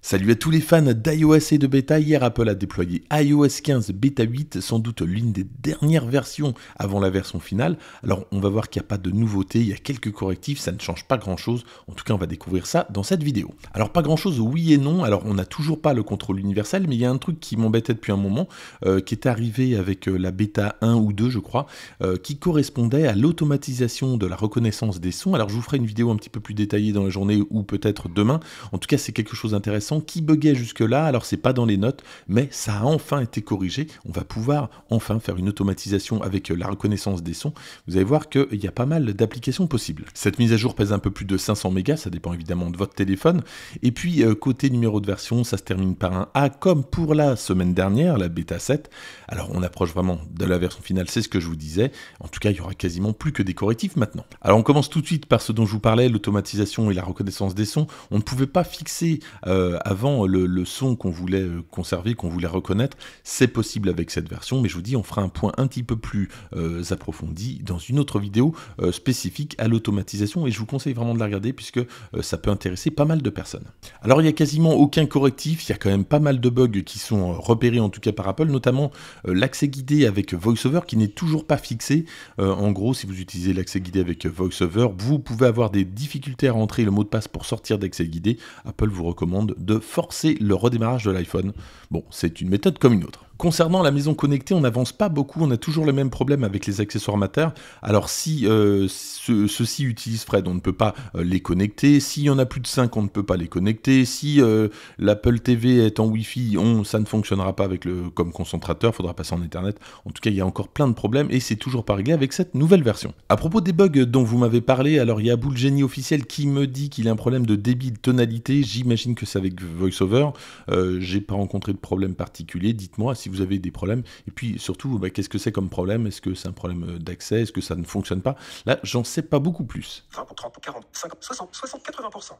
Salut à tous les fans d'iOS et de bêta. Hier, Apple a déployé iOS 15 bêta 8, sans doute l'une des dernières versions avant la version finale. Alors, on va voir qu'il n'y a pas de nouveautés, il y a quelques correctifs, ça ne change pas grand chose. En tout cas, on va découvrir ça dans cette vidéo. Alors, pas grand chose, oui et non. Alors, on n'a toujours pas le contrôle universel, mais il y a un truc qui m'embêtait depuis un moment, euh, qui est arrivé avec euh, la bêta 1 ou 2, je crois, euh, qui correspondait à l'automatisation de la reconnaissance des sons. Alors, je vous ferai une vidéo un petit peu plus détaillée dans la journée ou peut-être demain. En tout cas, c'est quelque chose d'intéressant qui buguait jusque-là. Alors, c'est pas dans les notes, mais ça a enfin été corrigé. On va pouvoir enfin faire une automatisation avec la reconnaissance des sons. Vous allez voir qu'il y a pas mal d'applications possibles. Cette mise à jour pèse un peu plus de 500 mégas, ça dépend évidemment de votre téléphone. Et puis, euh, côté numéro de version, ça se termine par un A, comme pour la semaine dernière, la bêta 7. Alors, on approche vraiment de la version finale, c'est ce que je vous disais. En tout cas, il y aura quasiment plus que des correctifs maintenant. Alors, on commence tout de suite par ce dont je vous parlais, l'automatisation et la reconnaissance des sons. On ne pouvait pas fixer euh, avant le, son qu'on voulait conserver, euh, qu'on voulait reconnaître, c'est possible avec cette version, mais je vous dis, on fera un point un petit peu plus euh, approfondi dans une autre vidéo euh, spécifique à l'automatisation, et je vous conseille vraiment de la regarder puisque ça peut intéresser pas mal de personnes. Alors il n'y a quasiment aucun correctif, il y a quand même pas mal de bugs qui sont repérés en tout cas par Apple, notamment l'accès guidé avec VoiceOver qui n'est toujours pas fixé. en gros, si vous utilisez l'accès guidé avec VoiceOver, vous pouvez avoir des difficultés à rentrer le mot de passe pour sortir d'accès guidé. Apple vous recommande de forcer le redémarrage de l'iPhone. Bon, c'est une méthode comme une autre. Concernant la maison connectée, on n'avance pas beaucoup, on a toujours le mêmes problème avec les accessoires mater. Alors si euh, ceux-ci utilisent Fred, on ne peut pas euh, les connecter. S'il y en a plus de 5, on ne peut pas les connecter. Si euh, l'Apple TV est en Wi-Fi, ça ne fonctionnera pas avec le, comme concentrateur, il faudra passer en Ethernet. En tout cas, il y a encore plein de problèmes et c'est toujours pas réglé avec cette nouvelle version. À propos des bugs dont vous m'avez parlé, alors il y a Boule Génie officiel qui me dit qu'il a un problème de débit de tonalité. J'imagine que c'est avec VoiceOver. J'ai pas rencontré de problème particulier. Dites-moi si vous avez des problèmes. Et puis surtout, bah, qu'est-ce que c'est comme problème Est-ce que c'est un problème euh, d'accès Est-ce que ça ne fonctionne pas Là, j'en sais pas beaucoup plus. 20, 30, 40, 50, 60, 60, 80%.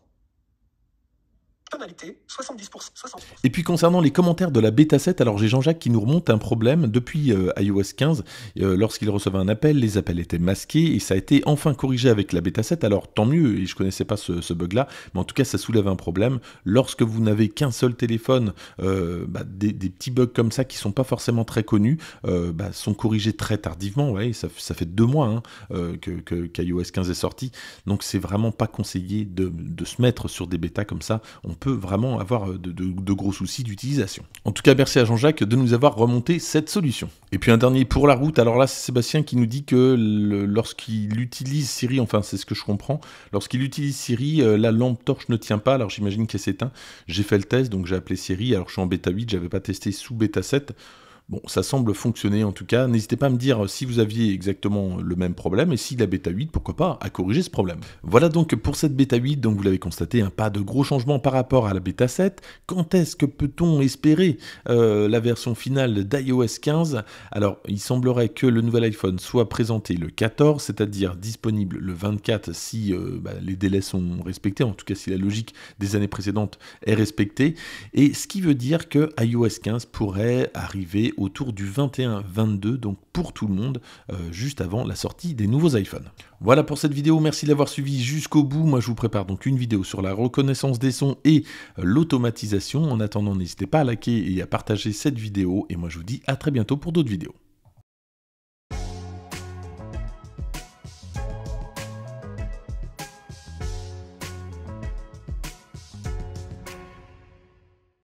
Tonalité, 70%, 60%. Et puis concernant les commentaires de la bêta 7, alors j'ai Jean-Jacques qui nous remonte un problème depuis euh, iOS 15. Euh, lorsqu'il recevait un appel, les appels étaient masqués et ça a été enfin corrigé avec la bêta 7. Alors tant mieux, et je connaissais pas ce, bug-là, mais en tout cas ça soulève un problème. Lorsque vous n'avez qu'un seul téléphone, euh, bah, des, petits bugs comme ça qui sont pas forcément très connus bah, sont corrigés très tardivement. Ouais, ça, ça fait deux mois hein, que qu'iOS 15 est sorti, donc c'est vraiment pas conseillé de, de, se mettre sur des bêtas comme ça. On peut vraiment avoir euh, de, gros soucis d'utilisation. En tout cas, merci à Jean-Jacques de nous avoir remonté cette solution. Et puis un dernier pour la route, alors là c'est Sébastien qui nous dit que lorsqu'il utilise Siri, enfin c'est ce que je comprends, lorsqu'il utilise Siri, euh, la lampe torche ne tient pas, alors j'imagine qu'elle s'éteint. J'ai fait le test, donc j'ai appelé Siri, alors je suis en bêta 8, j'avais pas testé sous bêta 7. Bon, ça semble fonctionner en tout cas. N'hésitez pas à me dire si vous aviez exactement le même problème et si la bêta 8, pourquoi pas, à corriger ce problème. Voilà donc pour cette bêta 8, donc vous l'avez constaté, un pas de gros changement par rapport à la bêta 7. Quand est-ce que peut-on espérer euh, la version finale d'iOS 15 Alors, il semblerait que le nouvel iPhone soit présenté le 14, c'est-à-dire disponible le 24 si euh, bah, les délais sont respectés, en tout cas si la logique des années précédentes est respectée. Et ce qui veut dire que iOS 15 pourrait arriver autour du 21-22, donc pour tout le monde, euh, juste avant la sortie des nouveaux iPhones. Voilà pour cette vidéo, merci d'avoir suivi jusqu'au bout. Moi je vous prépare donc une vidéo sur la reconnaissance des sons et euh, l'automatisation. En attendant, n'hésitez pas à liker et à partager cette vidéo. Et moi je vous dis à très bientôt pour d'autres vidéos.